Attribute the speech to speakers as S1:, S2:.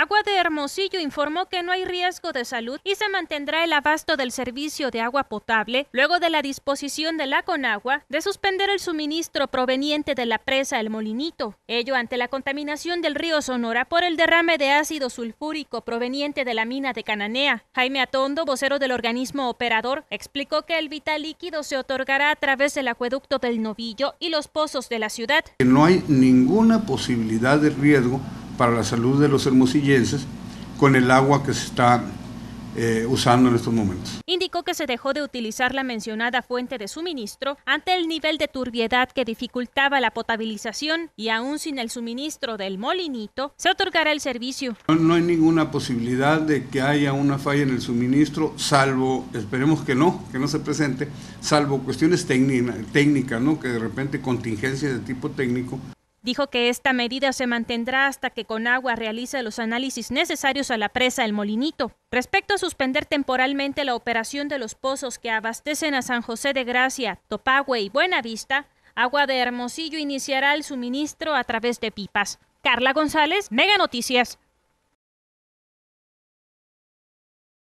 S1: Agua de Hermosillo informó que no hay riesgo de salud y se mantendrá el abasto del servicio de agua potable luego de la disposición de la Conagua de suspender el suministro proveniente de la presa El Molinito, ello ante la contaminación del río Sonora por el derrame de ácido sulfúrico proveniente de la mina de Cananea. Jaime Atondo, vocero del organismo operador, explicó que el vital líquido se otorgará a través del acueducto del Novillo y los pozos de la ciudad.
S2: No hay ninguna posibilidad de riesgo para la salud de los hermosillenses con el agua que se está eh, usando en estos momentos.
S1: Indicó que se dejó de utilizar la mencionada fuente de suministro ante el nivel de turbiedad que dificultaba la potabilización y aún sin el suministro del molinito se otorgará el servicio.
S2: No, hay ninguna posibilidad de que haya una falla en el suministro, salvo, esperemos que no, que no se presente, salvo cuestiones técnicas, ¿no? que de repente contingencia de tipo técnico.
S1: Dijo que esta medida se mantendrá hasta que Conagua realice los análisis necesarios a la presa El Molinito. Respecto a suspender temporalmente la operación de los pozos que abastecen a San José de Gracia, Topagüe y Buenavista, Agua de Hermosillo iniciará el suministro a través de pipas. Carla González, Mega Noticias.